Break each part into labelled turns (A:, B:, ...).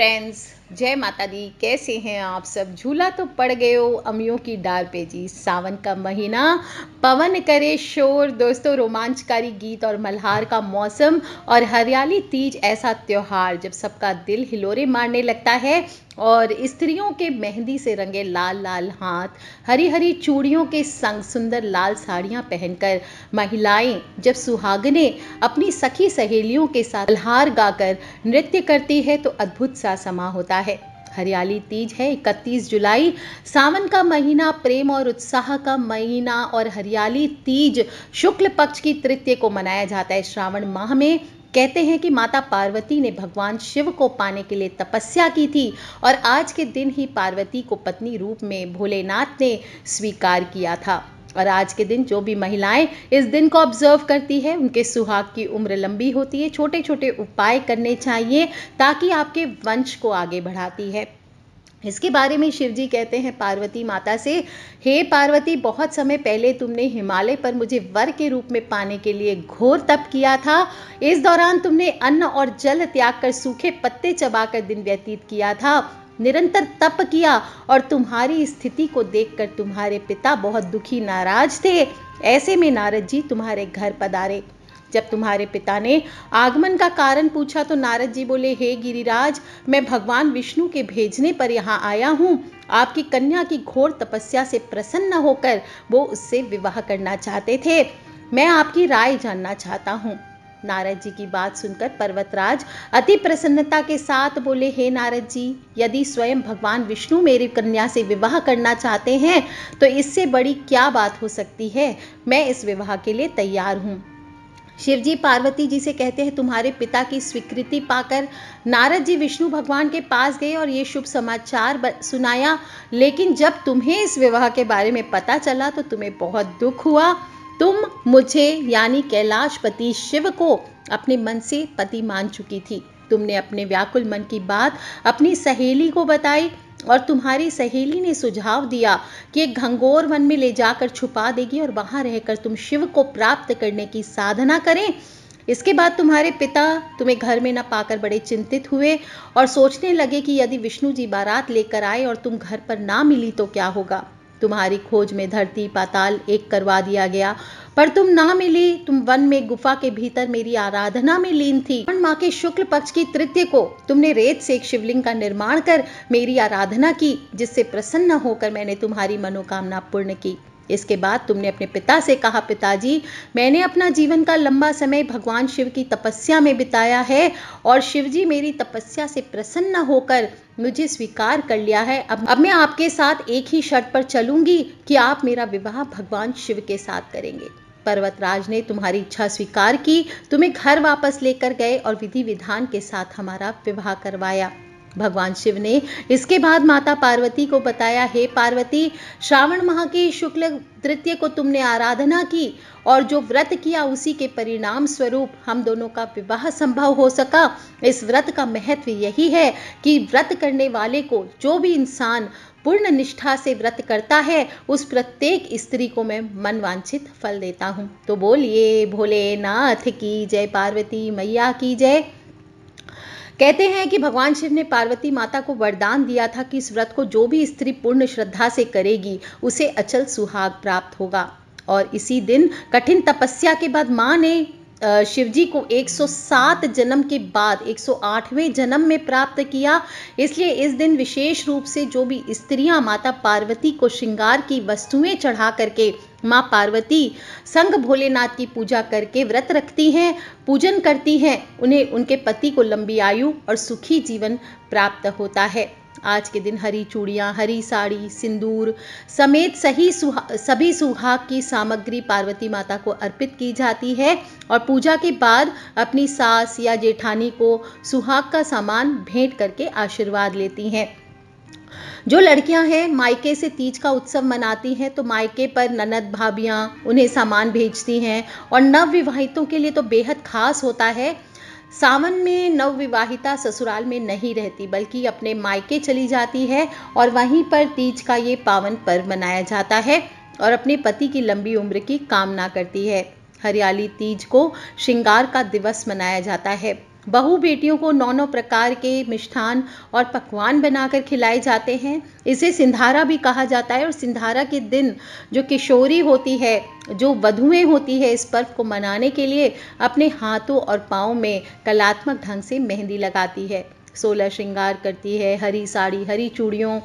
A: friends जय माता दी कैसे हैं आप सब झूला तो पड़ गए हो अमियों की डाल पे जी सावन का महीना पवन करे शोर दोस्तों रोमांचकारी गीत और मल्हार का मौसम और हरियाली तीज ऐसा त्यौहार जब सबका दिल हिलोरे मारने लगता है और स्त्रियों के मेहंदी से रंगे लाल लाल हाथ हरी हरी चूड़ियों के संग सुंदर लाल साड़ियां पहनकर महिलाएं जब सुहागने अपनी सखी सहेलियों के साथ अल्हार गाकर नृत्य करती है तो अद्भुत सा समा होता है हरियाली तीज है 31 जुलाई सावन का महीना प्रेम और उत्साह का महीना और हरियाली तीज शुक्ल पक्ष की तृतीय को मनाया जाता है श्रावण माह में कहते हैं कि माता पार्वती ने भगवान शिव को पाने के लिए तपस्या की थी और आज के दिन ही पार्वती को पत्नी रूप में भोलेनाथ ने स्वीकार किया था और आज के दिन जो भी महिलाएं इस दिन को ऑब्जर्व करती है उनके सुहाग की उम्र लंबी होती है छोटे छोटे उपाय करने चाहिए ताकि आपके वंश को आगे बढ़ाती है इसके बारे में शिव जी कहते हैं पार्वती माता से हे पार्वती बहुत समय पहले तुमने हिमालय पर मुझे वर के रूप में पाने के लिए घोर तप किया था इस दौरान तुमने अन्न और जल त्याग कर सूखे पत्ते चबाकर दिन व्यतीत किया था निरंतर तप किया और तुम्हारी स्थिति को देखकर तुम्हारे पिता बहुत दुखी नाराज थे ऐसे में नारद जी तुम्हारे घर पधारे जब तुम्हारे पिता ने आगमन का कारण पूछा तो नारद जी बोले हे गिरिराज मैं भगवान विष्णु के भेजने पर यहाँ आया हूँ आपकी कन्या की घोर तपस्या से प्रसन्न होकर वो उससे विवाह करना चाहते थे मैं आपकी राय जानना चाहता हूँ नारद जी की बात सुनकर पर्वतराज अति प्रसन्नता के साथ बोले हे नारद जी यदि स्वयं भगवान विष्णु मेरी कन्या से विवाह करना चाहते हैं तो इससे बड़ी क्या बात हो सकती है मैं इस विवाह के लिए तैयार हूँ शिवजी पार्वती जी से कहते हैं तुम्हारे पिता की स्वीकृति पाकर नारद जी विष्णु भगवान के पास गए और ये शुभ समाचार सुनाया लेकिन जब तुम्हें इस विवाह के बारे में पता चला तो तुम्हें बहुत दुख हुआ तुम मुझे यानी कैलाश पति शिव को अपने मन से पति मान चुकी थी तुमने अपने व्याकुल मन की बात अपनी सहेली को बताई और तुम्हारी सहेली ने सुझाव दिया कि एक घंगोर वन में ले जाकर छुपा देगी और वहां रहकर तुम शिव को प्राप्त करने की साधना करें इसके बाद तुम्हारे पिता तुम्हें घर में न पाकर बड़े चिंतित हुए और सोचने लगे कि यदि विष्णु जी बारात लेकर आए और तुम घर पर ना मिली तो क्या होगा तुम्हारी खोज में धरती पाताल एक करवा दिया गया पर तुम ना मिली तुम वन में गुफा के भीतर मेरी आराधना में लीन थी माँ के शुक्ल पक्ष की तृतीय को तुमने रेत से एक शिवलिंग का निर्माण कर मेरी आराधना की जिससे प्रसन्न होकर मैंने तुम्हारी मनोकामना पूर्ण की इसके बाद तुमने अपने पिता से कहा पिताजी मैंने अपना जीवन का लंबा समय भगवान शिव की तपस्या में बिताया है और शिव जी मेरी तपस्या से प्रसन्न होकर मुझे स्वीकार कर लिया है अब अब मैं आपके साथ एक ही शर्त पर चलूंगी कि आप मेरा विवाह भगवान शिव के साथ करेंगे पर्वतराज ने तुम्हारी इच्छा स्वीकार की तुम्हें घर वापस लेकर गए और विधि विधान के साथ हमारा विवाह करवाया भगवान शिव ने इसके बाद माता पार्वती को बताया हे पार्वती श्रावण माह की शुक्ल तृतीय को तुमने आराधना की और जो व्रत किया उसी के परिणाम स्वरूप हम दोनों का विवाह संभव हो सका इस व्रत का महत्व यही है कि व्रत करने वाले को जो भी इंसान पूर्ण निष्ठा से व्रत करता है उस प्रत्येक स्त्री को मैं मन वांछित फल देता हूँ तो बोलिए भोलेनाथ की जय पार्वती मैया की जय कहते हैं कि भगवान शिव ने पार्वती माता को वरदान दिया था कि इस व्रत को जो भी स्त्री पूर्ण श्रद्धा से करेगी उसे अचल सुहाग प्राप्त होगा और इसी दिन कठिन तपस्या के बाद माँ ने शिवजी को 107 जन्म के बाद 108वें जन्म में प्राप्त किया इसलिए इस दिन विशेष रूप से जो भी स्त्रियां माता पार्वती को श्रृंगार की वस्तुएं चढ़ा करके माँ पार्वती संग भोलेनाथ की पूजा करके व्रत रखती हैं पूजन करती हैं उन्हें उनके पति को लंबी आयु और सुखी जीवन प्राप्त होता है आज के दिन हरी चूड़ियाँ हरी साड़ी सिंदूर समेत सही सुहा सभी सुहाग की सामग्री पार्वती माता को अर्पित की जाती है और पूजा के बाद अपनी सास या जेठानी को सुहाग का सामान भेंट करके आशीर्वाद लेती हैं जो लड़कियां हैं मायके से तीज का उत्सव मनाती हैं तो मायके पर ननद भाभियां उन्हें सामान भेजती हैं और नवविवाहितों के लिए तो बेहद खास होता है सावन में नवविवाहिता ससुराल में नहीं रहती बल्कि अपने मायके चली जाती है और वहीं पर तीज का ये पावन पर्व मनाया जाता है और अपने पति की लंबी उम्र की कामना करती है हरियाली तीज को श्रृंगार का दिवस मनाया जाता है बहू बेटियों को नौ नौ प्रकार के मिष्ठान और पकवान बनाकर खिलाए जाते हैं इसे सिंधारा भी कहा जाता है और सिंधारा के दिन जो किशोरी होती है जो वधुएं होती है इस पर्व को मनाने के लिए अपने हाथों और पाँव में कलात्मक ढंग से मेहंदी लगाती है सोलह श्रृंगार करती है हरी साड़ी हरी चूड़ियों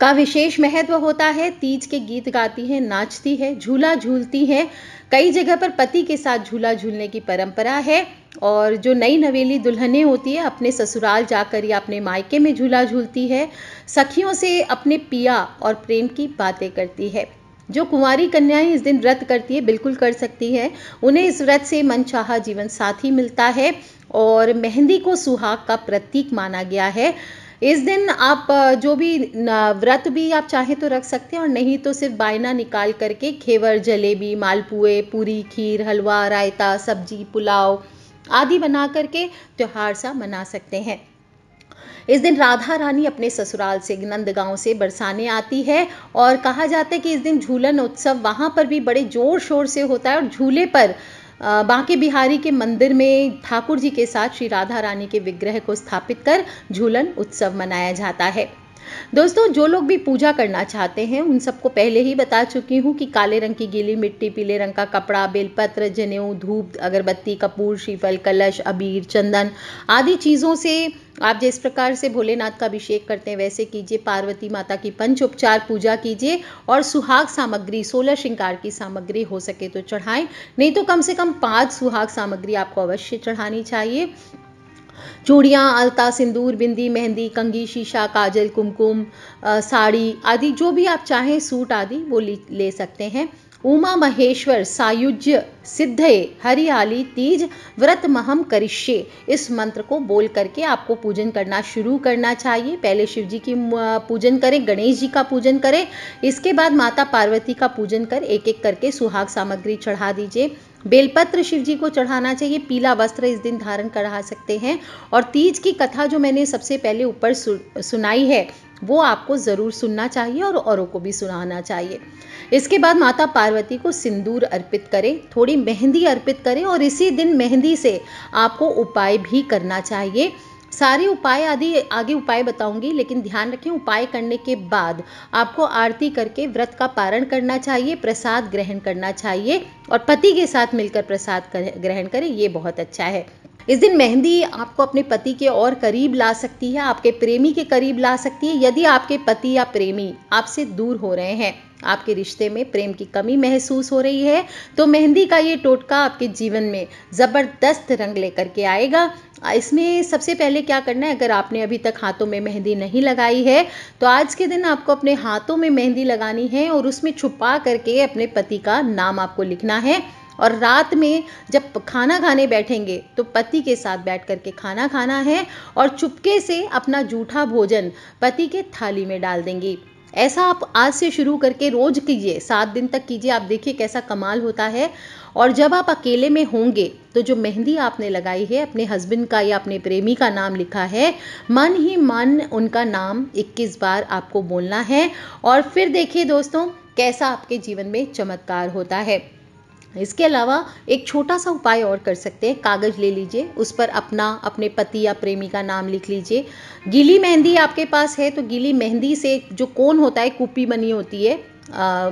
A: का विशेष महत्व होता है तीज के गीत गाती है नाचती है झूला झूलती है कई जगह पर पति के साथ झूला झूलने की परंपरा है और जो नई नवेली दुल्हने होती है अपने ससुराल जाकर या अपने मायके में झूला झूलती है सखियों से अपने पिया और प्रेम की बातें करती है जो कुंवारी कन्याएं इस दिन व्रत करती है बिल्कुल कर सकती है उन्हें इस व्रत से मनचाहा जीवन साथी मिलता है और मेहंदी को सुहाग का प्रतीक माना गया है इस दिन आप जो भी व्रत भी आप चाहे तो रख सकते हैं और नहीं तो सिर्फ बायना निकाल करके घेवर जलेबी मालपुए पूरी खीर हलवा रायता सब्जी पुलाव आदि बना करके त्यौहार सा मना सकते हैं इस दिन राधा रानी अपने ससुराल से नंदगांव से बरसाने आती है और कहा जाता है कि इस दिन झूलन उत्सव वहाँ पर भी बड़े जोर शोर से होता है और झूले पर बांके बिहारी के मंदिर में ठाकुर जी के साथ श्री राधा रानी के विग्रह को स्थापित कर झूलन उत्सव मनाया जाता है दोस्तों जो लोग भी पूजा करना चाहते हैं उन सबको पहले ही बता चुकी हूँ कि काले रंग की गीली मिट्टी पीले रंग का कपड़ा बेलपत्र जनेऊ धूप अगरबत्ती कपूर शीफल कलश अबीर चंदन आदि चीज़ों से आप जिस प्रकार से भोलेनाथ का अभिषेक करते हैं वैसे कीजिए पार्वती माता की पंच उपचार पूजा कीजिए और सुहाग सामग्री सोलह श्रृंगार की सामग्री हो सके तो चढ़ाएं नहीं तो कम से कम पांच सुहाग सामग्री आपको अवश्य चढ़ानी चाहिए चूड़ियाँ अलता सिंदूर बिंदी मेहंदी कंगी शीशा काजल कुमकुम साड़ी आदि जो भी आप चाहें सूट आदि वो ले सकते हैं उमा महेश्वर सायुज्य सिद्धये हरियाली तीज व्रत महम करिष्ये इस मंत्र को बोल करके आपको पूजन करना शुरू करना चाहिए पहले शिव जी की पूजन करें गणेश जी का पूजन करें इसके बाद माता पार्वती का पूजन कर एक एक करके सुहाग सामग्री चढ़ा दीजिए बेलपत्र शिव जी को चढ़ाना चाहिए पीला वस्त्र इस दिन धारण करा सकते हैं और तीज की कथा जो मैंने सबसे पहले ऊपर सुनाई है वो आपको ज़रूर सुनना चाहिए और औरों को भी सुनाना चाहिए इसके बाद माता पार्वती को सिंदूर अर्पित करें थोड़ी मेहंदी अर्पित करें और इसी दिन मेहंदी से आपको उपाय भी करना चाहिए सारे उपाय आदि आगे उपाय बताऊंगी लेकिन ध्यान रखें उपाय करने के बाद आपको आरती करके व्रत का पारण करना चाहिए प्रसाद ग्रहण करना चाहिए और पति के साथ मिलकर प्रसाद ग्रहण करें ये बहुत अच्छा है इस दिन मेहंदी आपको अपने पति के और करीब ला सकती है आपके प्रेमी के करीब ला सकती है यदि आपके पति या प्रेमी आपसे दूर हो रहे हैं आपके रिश्ते में प्रेम की कमी महसूस हो रही है तो मेहंदी का ये टोटका आपके जीवन में ज़बरदस्त रंग लेकर के आएगा इसमें सबसे पहले क्या करना है अगर आपने अभी तक हाथों में मेहंदी नहीं लगाई है तो आज के दिन आपको अपने हाथों में मेहंदी लगानी है और उसमें छुपा करके अपने पति का नाम आपको लिखना है और रात में जब खाना खाने बैठेंगे तो पति के साथ बैठ करके खाना खाना है और चुपके से अपना जूठा भोजन पति के थाली में डाल देंगी ऐसा आप आज से शुरू करके रोज कीजिए सात दिन तक कीजिए आप देखिए कैसा कमाल होता है और जब आप अकेले में होंगे तो जो मेहंदी आपने लगाई है अपने हस्बैंड का या अपने प्रेमी का नाम लिखा है मन ही मन उनका नाम 21 बार आपको बोलना है और फिर देखिए दोस्तों कैसा आपके जीवन में चमत्कार होता है इसके अलावा एक छोटा सा उपाय और कर सकते हैं कागज़ ले लीजिए उस पर अपना अपने पति या प्रेमी का नाम लिख लीजिए गीली मेहंदी आपके पास है तो गीली मेहंदी से जो कोन होता है कूपी बनी होती है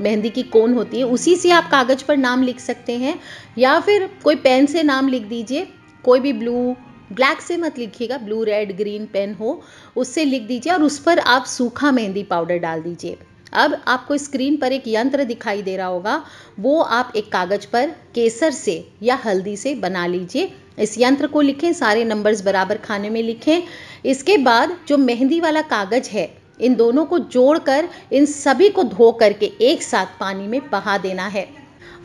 A: मेहंदी की कोन होती है उसी से आप कागज़ पर नाम लिख सकते हैं या फिर कोई पेन से नाम लिख दीजिए कोई भी ब्लू ब्लैक से मत लिखिएगा ब्लू रेड ग्रीन पेन हो उससे लिख दीजिए और उस पर आप सूखा मेहंदी पाउडर डाल दीजिए अब आपको स्क्रीन पर एक यंत्र दिखाई दे रहा होगा वो आप एक कागज पर केसर से या हल्दी से बना लीजिए इस यंत्र को लिखें सारे नंबर्स बराबर खाने में लिखें इसके बाद जो मेहंदी वाला कागज है इन दोनों को जोड़कर इन सभी को धो करके एक साथ पानी में बहा देना है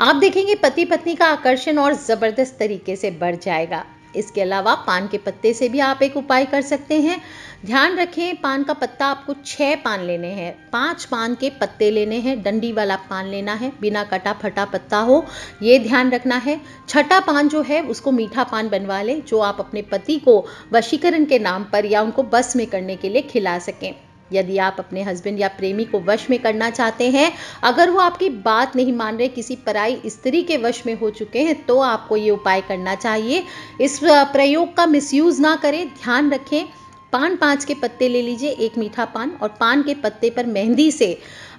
A: आप देखेंगे पति पत्नी का आकर्षण और ज़बरदस्त तरीके से बढ़ जाएगा इसके अलावा पान के पत्ते से भी आप एक उपाय कर सकते हैं ध्यान रखें पान का पत्ता आपको छः पान लेने हैं पांच पान के पत्ते लेने हैं डंडी वाला पान लेना है बिना कटा फटा पत्ता हो ये ध्यान रखना है छठा पान जो है उसको मीठा पान बनवा लें जो आप अपने पति को वशीकरण के नाम पर या उनको बस में करने के लिए खिला सकें यदि आप अपने हस्बैंड या प्रेमी को वश में करना चाहते हैं अगर वो आपकी बात नहीं मान रहे किसी पराई स्त्री के वश में हो चुके हैं तो आपको ये उपाय करना चाहिए इस प्रयोग का मिसयूज़ ना करें ध्यान रखें पान पाँच के पत्ते ले लीजिए एक मीठा पान और पान के पत्ते पर मेहंदी से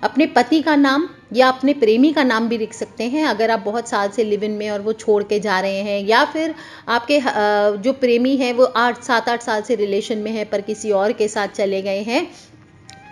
A: अपने पति का नाम या अपने प्रेमी का नाम भी लिख सकते हैं अगर आप बहुत साल से लिव इन में और वो छोड़ के जा रहे हैं या फिर आपके जो प्रेमी हैं वो आठ सात आठ साल से रिलेशन में है पर किसी और के साथ चले गए हैं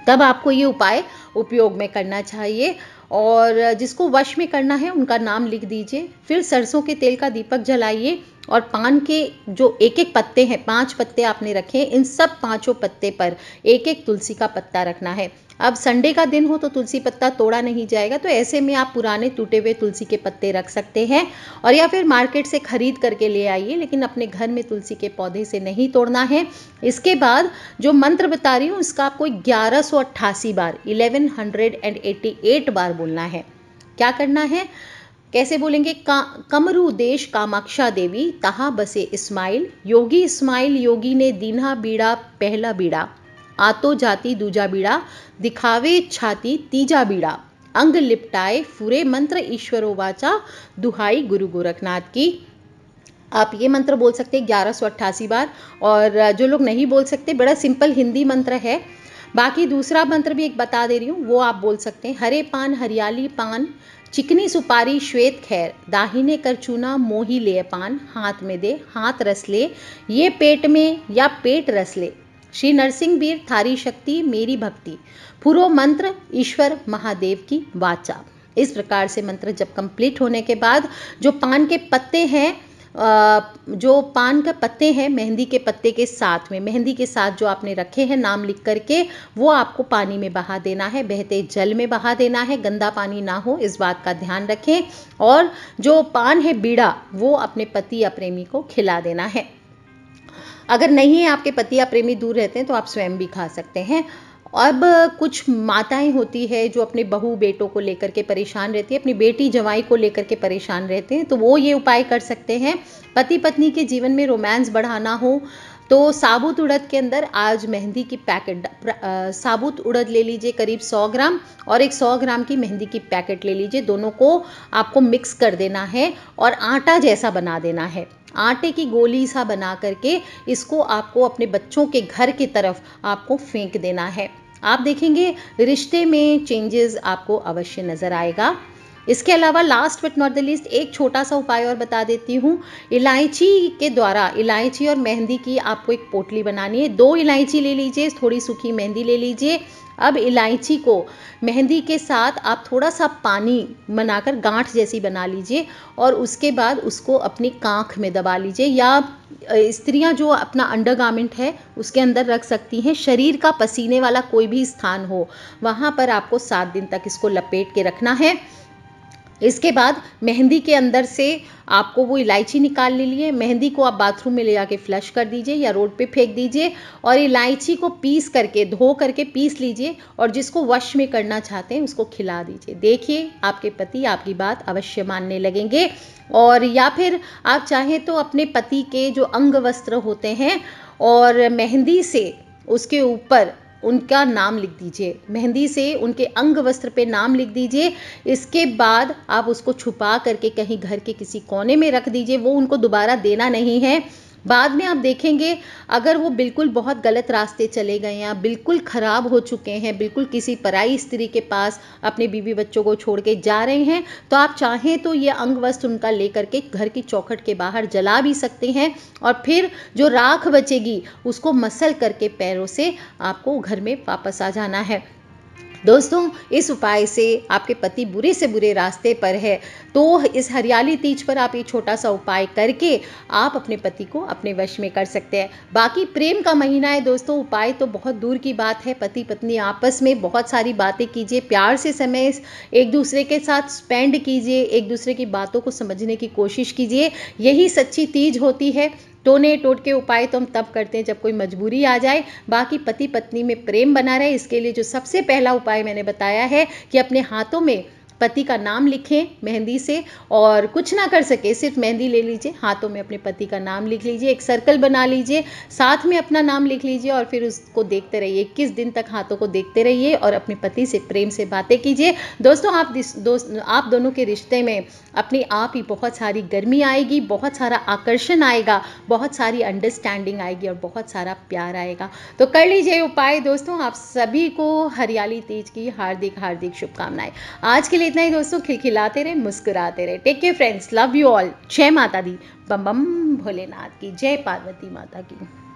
A: तब आपको ये उपाय उपयोग में करना चाहिए और जिसको वश में करना है उनका नाम लिख दीजिए फिर सरसों के तेल का दीपक जलाइए और पान के जो एक एक पत्ते हैं पांच पत्ते आपने रखे इन सब पांचों पत्ते पर एक एक तुलसी का पत्ता रखना है अब संडे का दिन हो तो तुलसी पत्ता तोड़ा नहीं जाएगा तो ऐसे में आप पुराने टूटे हुए तुलसी के पत्ते रख सकते हैं और या फिर मार्केट से खरीद करके ले आइए लेकिन अपने घर में तुलसी के पौधे से नहीं तोड़ना है इसके बाद जो मंत्र बता रही हूँ उसका आपको ग्यारह बार इलेवन बार बोलना है क्या करना है कैसे बोलेंगे का कमरू देश कामाक्षा देवी तहा बसे इस्माइल योगी इस्माइल योगी ने दीना बीड़ा पहला बीड़ा आतो जाती दूजा बीड़ा दिखावे छाती तीजा बीड़ा अंग लिपटाए फुरे मंत्र ईश्वरो वाचा दुहाई गुरु गोरखनाथ की आप ये मंत्र बोल सकते हैं ग्यारह सौ अट्ठासी बार और जो लोग नहीं बोल सकते बड़ा सिंपल हिंदी मंत्र है बाकी दूसरा मंत्र भी एक बता दे रही हूँ वो आप बोल सकते हैं हरे पान हरियाली पान चिकनी सुपारी श्वेत खैर दाहिने कर चूना मोही ले पान हाथ में दे हाथ रस ले ये पेट में या पेट रस ले श्री नरसिंह वीर थारी शक्ति मेरी भक्ति पूर्व मंत्र ईश्वर महादेव की वाचा इस प्रकार से मंत्र जब कंप्लीट होने के बाद जो पान के पत्ते हैं जो पान के पत्ते हैं मेहंदी के पत्ते के साथ में मेहंदी के साथ जो आपने रखे हैं नाम लिख करके वो आपको पानी में बहा देना है बहते जल में बहा देना है गंदा पानी ना हो इस बात का ध्यान रखें और जो पान है बीड़ा वो अपने पति या प्रेमी को खिला देना है अगर नहीं है आपके पति या प्रेमी दूर रहते हैं तो आप स्वयं भी खा सकते हैं अब कुछ माताएं होती है जो अपने बहू बेटों को लेकर के परेशान रहती है अपनी बेटी जवाई को लेकर के परेशान रहते हैं तो वो ये उपाय कर सकते हैं पति पत्नी के जीवन में रोमांस बढ़ाना हो तो साबुत उड़द के अंदर आज मेहंदी की पैकेट साबुत उड़द ले लीजिए करीब 100 ग्राम और एक 100 ग्राम की मेहंदी की पैकेट ले लीजिए दोनों को आपको मिक्स कर देना है और आटा जैसा बना देना है आटे की गोली सा बना करके इसको आपको अपने बच्चों के घर की तरफ आपको फेंक देना है आप देखेंगे रिश्ते में चेंजेस आपको अवश्य नज़र आएगा इसके अलावा last but not the least एक छोटा सा उपाय और बता देती हूँ इलायची के द्वारा इलायची और मेहंदी की आपको एक पोटली बनानी है दो इलायची ले लीजिए थोड़ी सूखी मेहंदी ले लीजिए अब इलायची को मेहंदी के साथ आप थोड़ा सा पानी बनाकर गांठ जैसी बना लीजिए और उसके बाद उसको अपनी कांख में दबा लीजिए या स्त्रियां जो अपना अंडर है उसके अंदर रख सकती हैं शरीर का पसीने वाला कोई भी स्थान हो वहाँ पर आपको सात दिन तक इसको लपेट के रखना है इसके बाद मेहंदी के अंदर से आपको वो इलायची निकाल ले लिए मेहंदी को आप बाथरूम में ले जाके फ्लश कर दीजिए या रोड पे फेंक दीजिए और इलायची को पीस करके धो करके पीस लीजिए और जिसको वश में करना चाहते हैं उसको खिला दीजिए देखिए आपके पति आपकी बात अवश्य मानने लगेंगे और या फिर आप चाहें तो अपने पति के जो अंग वस्त्र होते हैं और मेहंदी से उसके ऊपर उनका नाम लिख दीजिए मेहंदी से उनके अंग वस्त्र पे नाम लिख दीजिए इसके बाद आप उसको छुपा करके कहीं घर के किसी कोने में रख दीजिए वो उनको दोबारा देना नहीं है बाद में आप देखेंगे अगर वो बिल्कुल बहुत गलत रास्ते चले गए हैं बिल्कुल ख़राब हो चुके हैं बिल्कुल किसी पराई स्त्री के पास अपने बीवी बच्चों को छोड़ के जा रहे हैं तो आप चाहें तो ये अंग वस्त्र उनका लेकर के घर की चौखट के बाहर जला भी सकते हैं और फिर जो राख बचेगी उसको मसल करके पैरों से आपको घर में वापस आ जाना है दोस्तों इस उपाय से आपके पति बुरे से बुरे रास्ते पर है तो इस हरियाली तीज पर आप ये छोटा सा उपाय करके आप अपने पति को अपने वश में कर सकते हैं बाकी प्रेम का महीना है दोस्तों उपाय तो बहुत दूर की बात है पति पत्नी आपस में बहुत सारी बातें कीजिए प्यार से समय एक दूसरे के साथ स्पेंड कीजिए एक दूसरे की बातों को समझने की कोशिश कीजिए यही सच्ची तीज होती है टोने टोट के उपाय तो हम तब करते हैं जब कोई मजबूरी आ जाए बाकी पति पत्नी में प्रेम बना रहे इसके लिए जो सबसे पहला उपाय मैंने बताया है कि अपने हाथों में पति का नाम लिखें मेहंदी से और कुछ ना कर सके सिर्फ मेहंदी ले लीजिए हाथों में अपने पति का नाम लिख लीजिए एक सर्कल बना लीजिए साथ में अपना नाम लिख लीजिए और फिर उसको देखते रहिए इक्कीस दिन तक हाथों को देखते रहिए और अपने पति से प्रेम से बातें कीजिए दोस्तों आप दोस्त आप दोनों के रिश्ते में अपने आप ही बहुत सारी गर्मी आएगी बहुत सारा आकर्षण आएगा बहुत सारी अंडरस्टैंडिंग आएगी और बहुत सारा प्यार आएगा तो कर लीजिए उपाय दोस्तों आप सभी को हरियाली तीज की हार्दिक हार्दिक शुभकामनाएं आज के लिए इतना ही दोस्तों खिलखिलाते रहे मुस्कुराते रहे take care friends love you all जय माता दी बम बम भोलेनाथ की जय पार्वती माता की